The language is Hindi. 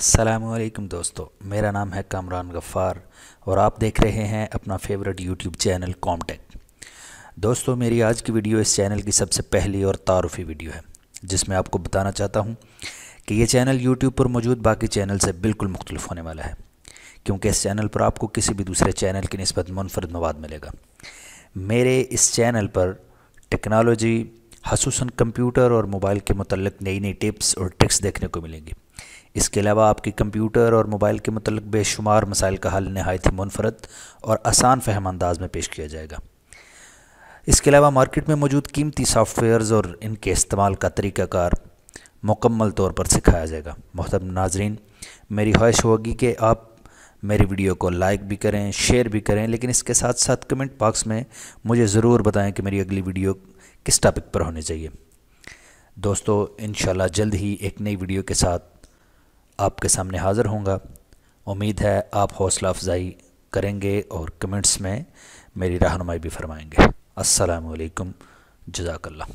असलकम दोस्तों मेरा नाम है कामरान गफ़ार और आप देख रहे हैं अपना फेवरेट यूट्यूब चैनल कॉमटेक दोस्तों मेरी आज की वीडियो इस चैनल की सबसे पहली और तारफ़ी वीडियो है जिसमें आपको बताना चाहता हूँ कि यह चैनल यूट्यूब पर मौजूद बाकी चैनल से बिल्कुल मुख्तलिफ होने वाला है क्योंकि इस चैनल पर आपको किसी भी दूसरे चैनल की नस्बत मुनफरद मवाद मिलेगा मेरे इस चैनल पर टेक्नोलॉजी खसूस कंप्यूटर और मोबाइल के मतलब नई नई टिप्स और ट्रिक्स देखने को मिलेंगी इसके अलावा आपके कंप्यूटर और मोबाइल के मतलब बेशुमार मसाइल का हल नहायत ही मुनफरद और आसान फहम अंदाज में पेश किया जाएगा इसके अलावा मार्केट में मौजूद कीमती सॉफ्टवेयर्स और इनके इस्तेमाल का तरीक़ाकार मुकम्मल तौर पर सिखाया जाएगा मोहतम नाजरीन मेरी ख्वाहिश होगी कि आप मेरी वीडियो को लाइक भी करें शेयर भी करें लेकिन इसके साथ साथ कमेंट बॉक्स में मुझे ज़रूर बताएं कि मेरी अगली वीडियो किस टॉपिक पर होनी चाहिए दोस्तों इन जल्द ही एक नई वीडियो के साथ आपके सामने हाज़िर होंगे उम्मीद है आप हौसला अफजाई करेंगे और कमेंट्स में मेरी रहनुमाई भी फरमाएंगे असलकम जजाकल्ला